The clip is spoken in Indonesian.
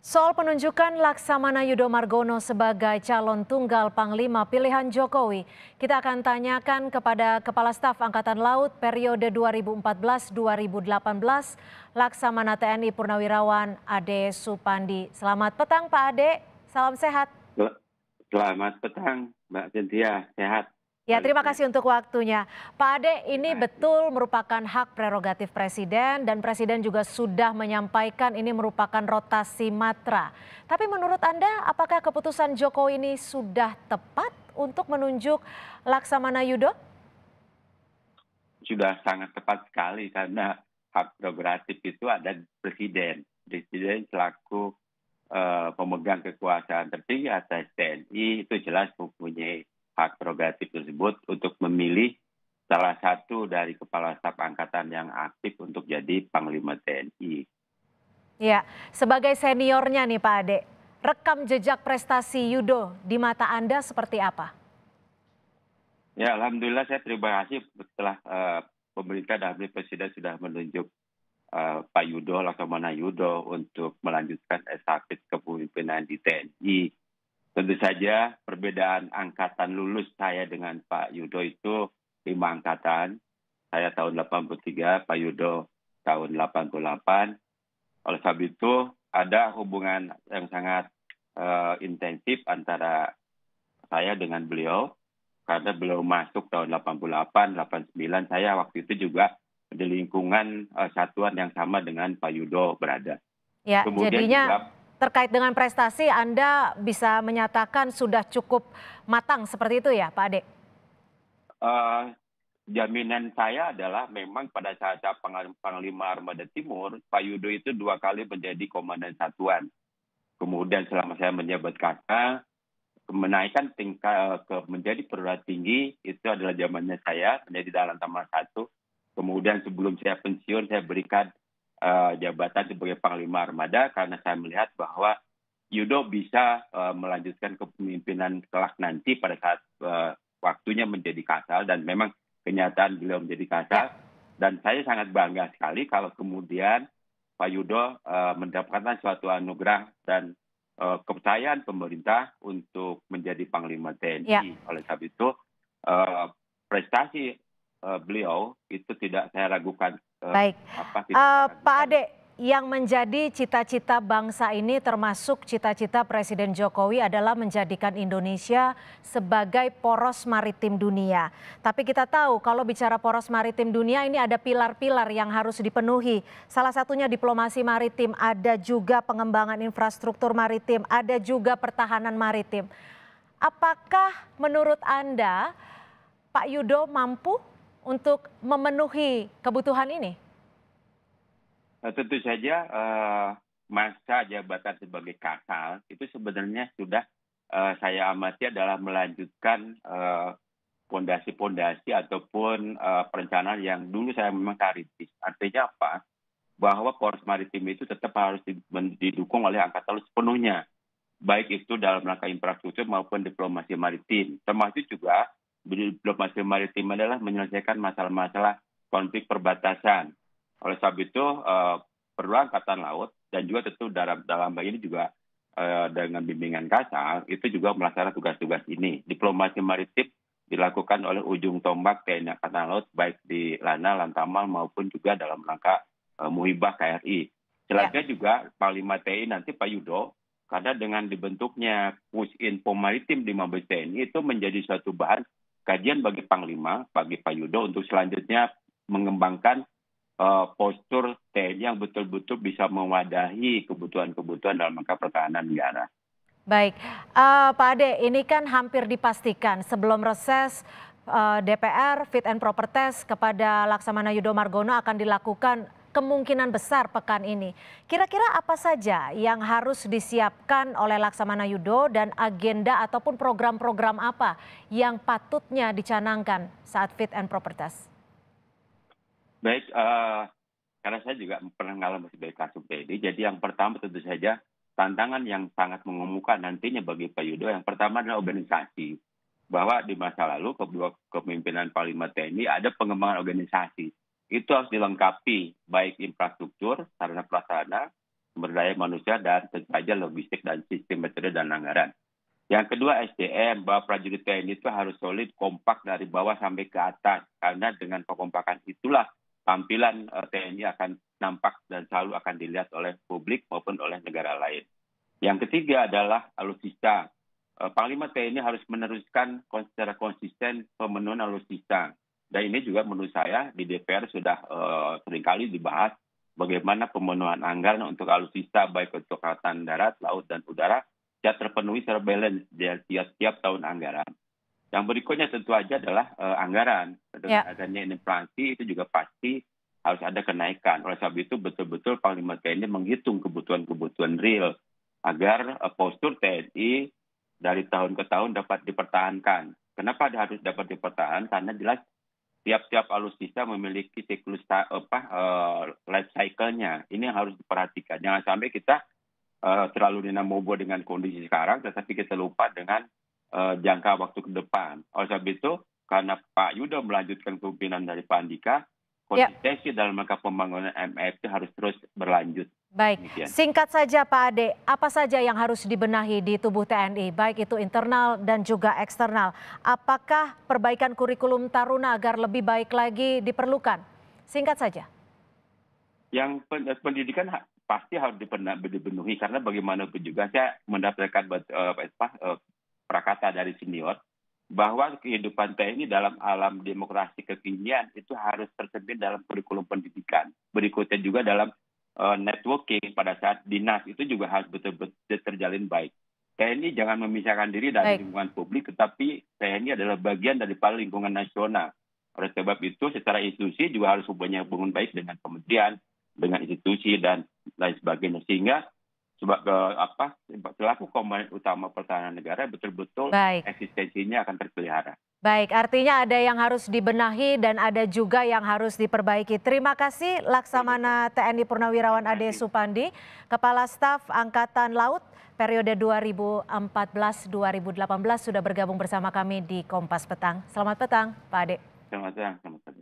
Soal penunjukan Laksamana Yudo Margono sebagai calon tunggal Panglima pilihan Jokowi, kita akan tanyakan kepada Kepala Staf Angkatan Laut periode 2014-2018, Laksamana TNI Purnawirawan Ade Supandi. Selamat petang Pak Ade, salam sehat. Selamat petang Mbak Cynthia, sehat. Ya, terima kasih untuk waktunya. Pak Ade, ini betul merupakan hak prerogatif Presiden dan Presiden juga sudah menyampaikan ini merupakan rotasi matra. Tapi menurut Anda, apakah keputusan Jokowi ini sudah tepat untuk menunjuk Laksamana Yudo? Sudah sangat tepat sekali karena hak prerogatif itu ada di Presiden. Presiden selaku uh, pemegang kekuasaan tertinggi atas TNI itu jelas mempunyai hak prerogatif tersebut untuk memilih salah satu dari kepala staf angkatan yang aktif untuk jadi panglima TNI. Ya, sebagai seniornya nih Pak Ade, rekam jejak prestasi Yudo di mata Anda seperti apa? Ya, alhamdulillah saya terima kasih setelah uh, pemerintah dan presiden sudah menunjuk uh, Pak Yudo Laksamana Yudo untuk melanjutkan estafet kepemimpinan di TNI Tentu saja perbedaan angkatan lulus saya dengan Pak Yudo itu lima angkatan. Saya tahun 83, Pak Yudo tahun 88. Oleh sebab itu ada hubungan yang sangat uh, intensif antara saya dengan beliau karena beliau masuk tahun 88, 89 saya waktu itu juga di lingkungan uh, satuan yang sama dengan Pak Yudo berada. Ya, Kemudian jadinya juga, terkait dengan prestasi Anda bisa menyatakan sudah cukup matang seperti itu ya Pak Ade? Uh, jaminan saya adalah memang pada saat Panglima Armada Timur, Pak Yudo itu dua kali menjadi Komandan Satuan. Kemudian selama saya menjabat KK, menaikkan tingkat eh, ke menjadi perwira tinggi itu adalah zamannya saya menjadi dalam tambah satu. Kemudian sebelum saya pensiun saya berikan uh, jabatan sebagai Panglima Armada karena saya melihat bahwa Yudo bisa uh, melanjutkan kepemimpinan kelak nanti pada saat uh, waktunya menjadi kasal dan memang kenyataan beliau menjadi kasal ya. dan saya sangat bangga sekali kalau kemudian Pak Yudo uh, mendapatkan suatu anugerah dan uh, kepercayaan pemerintah untuk menjadi Panglima TNI. Ya. Oleh sebab itu uh, prestasi uh, beliau itu tidak saya ragukan Eh, Baik. Eh, Pak Ade, yang menjadi cita-cita bangsa ini termasuk cita-cita Presiden Jokowi adalah menjadikan Indonesia sebagai poros maritim dunia. Tapi kita tahu kalau bicara poros maritim dunia ini ada pilar-pilar yang harus dipenuhi. Salah satunya diplomasi maritim, ada juga pengembangan infrastruktur maritim, ada juga pertahanan maritim. Apakah menurut Anda Pak Yudo mampu untuk memenuhi kebutuhan ini? Eh, tentu saja eh, masa jabatan sebagai kasal itu sebenarnya sudah eh, saya amati adalah melanjutkan fondasi-fondasi ataupun perencanaan yang dulu saya memang kritis. Artinya apa? Bahwa poros maritim itu tetap harus didukung oleh angkatan laut sepenuhnya, baik itu dalam rangka infrastruktur maupun diplomasi maritim, termasuk juga diplomasi maritim adalah menyelesaikan masalah-masalah konflik perbatasan. Oleh sebab itu, uh, perlu angkatan laut dan juga tentu dalam dalam hal ini juga uh, dengan bimbingan kasar itu juga melaksanakan tugas-tugas ini. Diplomasi maritim dilakukan oleh ujung tombak TNI Angkatan Laut baik di Lana, Lantamal maupun juga dalam rangka uh, Muhibah KRI. Selanjutnya ya. juga Panglima TNI nanti Pak Yudo karena dengan dibentuknya push info maritim di Mabes TNI itu menjadi suatu bahan kajian bagi Panglima, bagi Pak Yudo untuk selanjutnya mengembangkan uh, postur TNI yang betul-betul bisa mewadahi kebutuhan-kebutuhan dalam rangka pertahanan negara. Baik, uh, Pak Ade, ini kan hampir dipastikan sebelum reses uh, eh, DPR fit and proper test kepada Laksamana Yudo Margono akan dilakukan kemungkinan besar pekan ini. Kira-kira apa saja yang harus disiapkan oleh Laksamana Yudo dan agenda ataupun program-program apa yang patutnya dicanangkan saat fit and proper test? Baik, uh, karena saya juga pernah mengalami sebagai kasus PD, jadi yang pertama tentu saja tantangan yang sangat mengemuka nantinya bagi Pak Yudo yang pertama adalah organisasi bahwa di masa lalu kedua kepemimpinan Panglima TNI ada pengembangan organisasi itu harus dilengkapi baik infrastruktur, sarana prasarana, sumber daya manusia dan tentu saja logistik dan sistem metode dan anggaran. Yang kedua SDM bahwa prajurit TNI itu harus solid, kompak dari bawah sampai ke atas karena dengan kekompakan itulah tampilan eh, TNI akan nampak dan selalu akan dilihat oleh publik maupun oleh negara lain. Yang ketiga adalah alutsista. Eh, Panglima TNI harus meneruskan secara konsisten pemenuhan alutsista dan ini juga menurut saya di DPR sudah uh, seringkali dibahas bagaimana pemenuhan anggaran untuk alutsista baik untuk angkatan darat, laut, dan udara tidak terpenuhi secara balance tiap-tiap tahun anggaran. Yang berikutnya tentu saja adalah uh, anggaran. Dengan yeah. adanya inflasi itu juga pasti harus ada kenaikan. Oleh sebab itu betul-betul Panglima TNI menghitung kebutuhan-kebutuhan real agar uh, postur TNI dari tahun ke tahun dapat dipertahankan. Kenapa harus dapat dipertahankan? Karena jelas tiap-tiap alutsista memiliki siklus apa uh, life cycle-nya. Ini yang harus diperhatikan. Jangan sampai kita uh, terlalu dinamobo dengan kondisi sekarang, tetapi kita lupa dengan uh, jangka waktu ke depan. Oleh sebab itu, karena Pak Yudo melanjutkan kepemimpinan dari Pak Andika, ya. konsistensi yep. dalam rangka pembangunan MFT itu harus terus berlanjut. Baik, singkat saja Pak Ade, apa saja yang harus dibenahi di tubuh TNI, baik itu internal dan juga eksternal? Apakah perbaikan kurikulum Taruna agar lebih baik lagi diperlukan? Singkat saja. Yang eh, pendidikan pasti harus dibenahi karena bagaimanapun juga saya mendapatkan eh, eh, prakata dari senior bahwa kehidupan TNI dalam alam demokrasi kekinian itu harus tercermin dalam kurikulum pendidikan. Berikutnya juga dalam uh, networking pada saat dinas itu juga harus betul-betul terjalin baik. TNI jangan memisahkan diri dari baik. lingkungan publik, tetapi TNI adalah bagian dari lingkungan nasional. Oleh sebab itu, secara institusi juga harus punya hubungan baik dengan kementerian, dengan institusi dan lain sebagainya sehingga sebagai apa selaku komponen utama pertahanan negara betul-betul eksistensinya akan terpelihara. Baik, artinya ada yang harus dibenahi dan ada juga yang harus diperbaiki. Terima kasih Laksamana TNI Purnawirawan Ade Supandi, Kepala Staf Angkatan Laut periode 2014-2018 sudah bergabung bersama kami di Kompas Petang. Selamat petang, Pak Ade. Selamat petang,